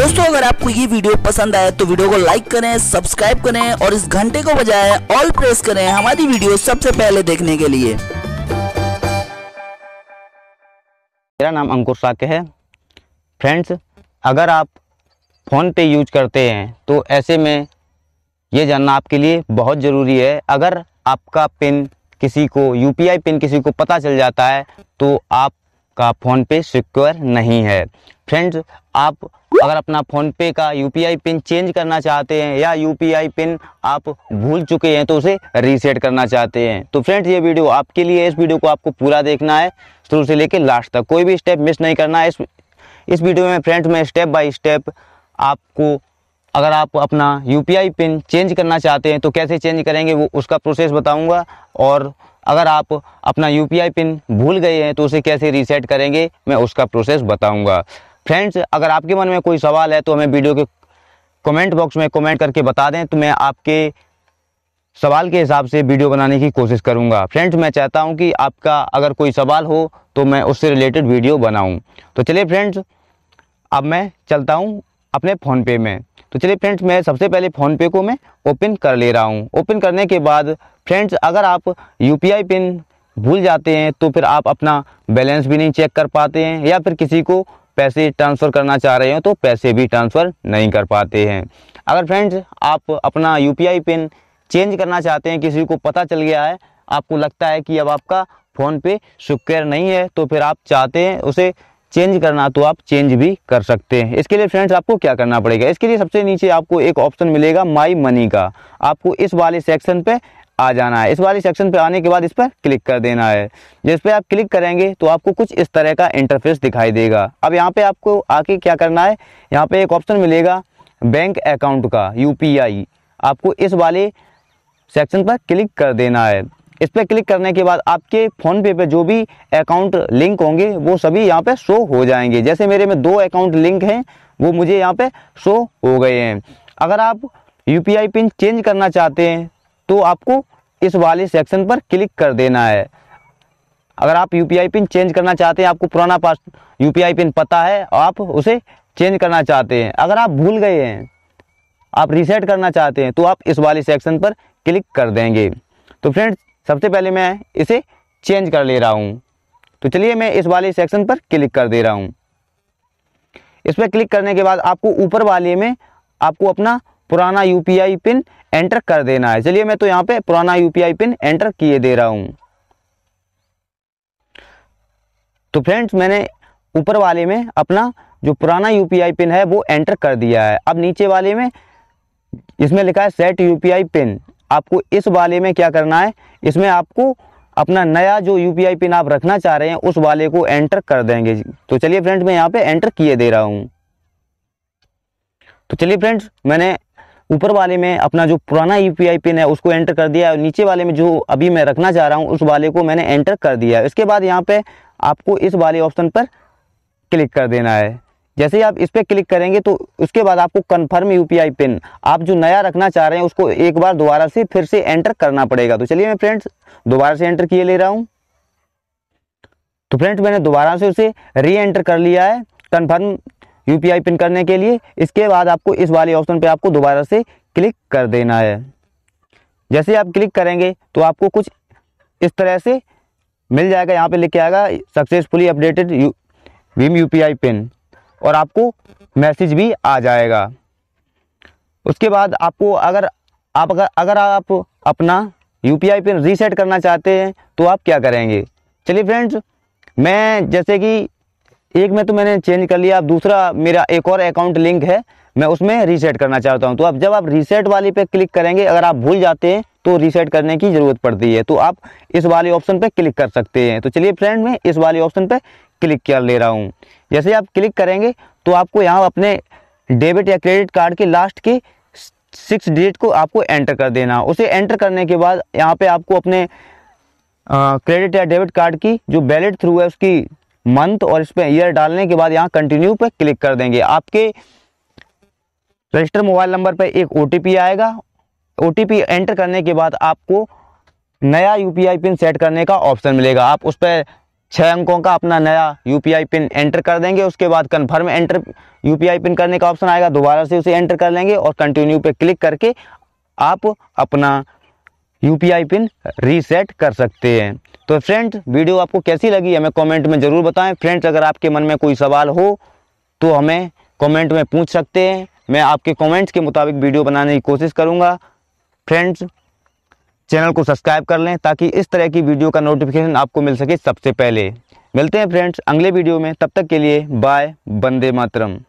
दोस्तों अगर आपको ये वीडियो पसंद आए तो वीडियो को लाइक करें सब्सक्राइब करें और इस घंटे को बजाय ऑल प्रेस करें हमारी वीडियो सबसे पहले देखने के लिए मेरा नाम अंकुर साके है फ्रेंड्स अगर आप फ़ोन पे यूज करते हैं तो ऐसे में ये जानना आपके लिए बहुत ज़रूरी है अगर आपका पिन किसी को यू पिन किसी को पता चल जाता है तो आप आपका फ़ोनपे सिक्योर नहीं है फ्रेंड्स आप अगर अपना फ़ोनपे का यू पिन चेंज करना चाहते हैं या यू पिन आप भूल चुके हैं तो उसे रीसेट करना चाहते हैं तो फ्रेंड्स ये वीडियो आपके लिए इस वीडियो को आपको पूरा देखना है शुरू से लेकर लास्ट तक कोई भी स्टेप मिस नहीं करना है इस इस वीडियो में फ्रेंड्स मैं स्टेप बाय स्टेप आपको अगर आप अपना यू पिन चेंज करना चाहते हैं तो कैसे चेंज करेंगे वो उसका प्रोसेस बताऊँगा और अगर आप अपना यू पिन भूल गए हैं तो उसे कैसे रीसेट करेंगे मैं उसका प्रोसेस बताऊँगा फ्रेंड्स अगर आपके मन में कोई सवाल है तो हमें वीडियो के कमेंट बॉक्स में कमेंट करके बता दें तो मैं आपके सवाल के हिसाब से वीडियो बनाने की कोशिश करूंगा फ्रेंड्स मैं चाहता हूं कि आपका अगर कोई सवाल हो तो मैं उससे रिलेटेड वीडियो बनाऊं तो चलिए फ्रेंड्स अब मैं चलता हूं अपने फ़ोन पे में तो चलिए फ्रेंड्स मैं सबसे पहले फ़ोन पे को मैं ओपन कर ले रहा हूँ ओपन करने के बाद फ्रेंड्स अगर आप यू पिन भूल जाते हैं तो फिर आप अपना बैलेंस भी नहीं चेक कर पाते हैं या फिर किसी को पैसे ट्रांसफ़र करना चाह रहे हो तो पैसे भी ट्रांसफ़र नहीं कर पाते हैं अगर फ्रेंड्स आप अपना यू पिन चेंज करना चाहते हैं किसी को पता चल गया है आपको लगता है कि अब आपका फ़ोन पे सिक्योर नहीं है तो फिर आप चाहते हैं उसे चेंज करना तो आप चेंज भी कर सकते हैं इसके लिए फ्रेंड्स आपको क्या करना पड़ेगा इसके लिए सबसे नीचे आपको एक ऑप्शन मिलेगा माई मनी का आपको इस वाले सेक्शन पे आ जाना है इस वाली सेक्शन पे आने के बाद इस पर क्लिक कर देना है जिस पे आप क्लिक करेंगे तो आपको कुछ इस तरह का इंटरफेस दिखाई देगा अब यहाँ पे आपको आके क्या करना है यहाँ पे एक ऑप्शन मिलेगा बैंक अकाउंट का यू आपको इस वाले सेक्शन पर क्लिक कर देना है इस पर क्लिक करने के बाद आपके फ़ोन पे पे जो भी अकाउंट लिंक होंगे वो सभी यहाँ पे शो हो जाएंगे जैसे मेरे में दो अकाउंट लिंक हैं वो मुझे यहाँ पे शो हो गए हैं अगर आप यू पिन चेंज करना चाहते हैं तो आपको इस वाले सेक्शन पर क्लिक कर देना है अगर आप यू पिन चेंज करना चाहते हैं आपको पुराना पास यू पिन पता है आप उसे चेंज करना चाहते हैं अगर आप भूल गए हैं आप रीसेट करना चाहते हैं तो आप इस वाले सेक्शन पर क्लिक कर देंगे तो फ्रेंड सबसे पहले मैं इसे चेंज कर ले रहा हूँ तो चलिए मैं इस वाले सेक्शन पर क्लिक कर दे रहा हूँ इस पर क्लिक करने के बाद आपको ऊपर वाले में आपको अपना पुराना यूपीआई पिन एंटर कर देना है चलिए मैं तो यहाँ पे पुराना यूपीआई पिन एंटर किए दे रहा हूँ तो फ्रेंड्स मैंने ऊपर वाले में अपना जो पुराना यूपीआई पिन है वो एंटर कर दिया है अब नीचे वाले में इसमें लिखा है सेट यूपीआई पिन आपको इस वाले में क्या करना है इसमें आपको अपना नया जो यूपीआई पिन आप रखना चाह रहे हैं उस वाले को एंटर कर देंगे तो चलिए फ्रेंड्स मैं यहाँ पे एंटर किए दे रहा हूँ तो चलिए फ्रेंड्स मैंने ऊपर वाले में अपना जो पुराना यू पिन है उसको एंटर कर दिया है और नीचे वाले में जो अभी मैं रखना चाह रहा हूँ उस वाले को मैंने एंटर कर दिया है इसके बाद यहाँ पे आपको इस वाले ऑप्शन पर क्लिक कर देना है जैसे ही आप इस पर क्लिक करेंगे तो उसके बाद आपको कन्फर्म यू पिन आप जो नया रखना चाह रहे हैं उसको एक बार दोबारा से फिर से एंटर करना पड़ेगा तो चलिए मैं फ्रेंड्स दोबारा से एंटर किए ले रहा हूँ तो फ्रेंड्स मैंने दोबारा से उसे री एंटर कर लिया है कन्फर्म यूपीआई पिन करने के लिए इसके बाद आपको इस वाले ऑप्शन पे आपको दोबारा से क्लिक कर देना है जैसे आप क्लिक करेंगे तो आपको कुछ इस तरह से मिल जाएगा यहाँ पे लिख के आएगा सक्सेसफुली अपडेटेड यू भीम यू पिन और आपको मैसेज भी आ जाएगा उसके बाद आपको अगर आप अगर अगर आप अपना यू पिन रीसेट करना चाहते हैं तो आप क्या करेंगे चलिए फ्रेंड्स मैं जैसे कि एक में तो मैंने चेंज कर लिया अब दूसरा मेरा एक और अकाउंट लिंक है मैं उसमें रीसेट करना चाहता हूँ तो अब जब आप रीसेट वाली पे क्लिक करेंगे अगर आप भूल जाते हैं तो रीसेट करने की ज़रूरत पड़ती है तो आप इस वाले ऑप्शन पे क्लिक कर सकते हैं तो चलिए फ्रेंड मैं इस वाले ऑप्शन पे क्लिक कर ले रहा हूँ जैसे आप क्लिक करेंगे तो आपको यहाँ अपने डेबिट या क्रेडिट कार्ड के लास्ट के सिक्स डिजिट को आपको एंटर कर देना उसे एंटर करने के बाद यहाँ पर आपको अपने क्रेडिट या डेबिट कार्ड की जो बैलेट थ्रू है उसकी मंथ और इस पर ईयर डालने के बाद यहाँ कंटिन्यू पे क्लिक कर देंगे आपके रजिस्टर मोबाइल नंबर पर एक ओ आएगा ओ एंटर करने के बाद आपको नया यू पिन सेट करने का ऑप्शन मिलेगा आप उस पर छः अंकों का अपना नया यू पिन एंटर कर देंगे उसके बाद कन्फर्म एंटर यू पिन करने का ऑप्शन आएगा दोबारा से उसे एंटर कर लेंगे और कंटिन्यू पे क्लिक करके आप अपना यू पिन रीसेट कर सकते हैं तो फ्रेंड्स वीडियो आपको कैसी लगी हमें कमेंट में ज़रूर बताएं फ्रेंड्स अगर आपके मन में कोई सवाल हो तो हमें कमेंट में पूछ सकते हैं मैं आपके कमेंट्स के मुताबिक वीडियो बनाने की कोशिश करूँगा फ्रेंड्स चैनल को सब्सक्राइब कर लें ताकि इस तरह की वीडियो का नोटिफिकेशन आपको मिल सके सबसे पहले मिलते हैं फ्रेंड्स अगले वीडियो में तब तक के लिए बाय बंदे मातरम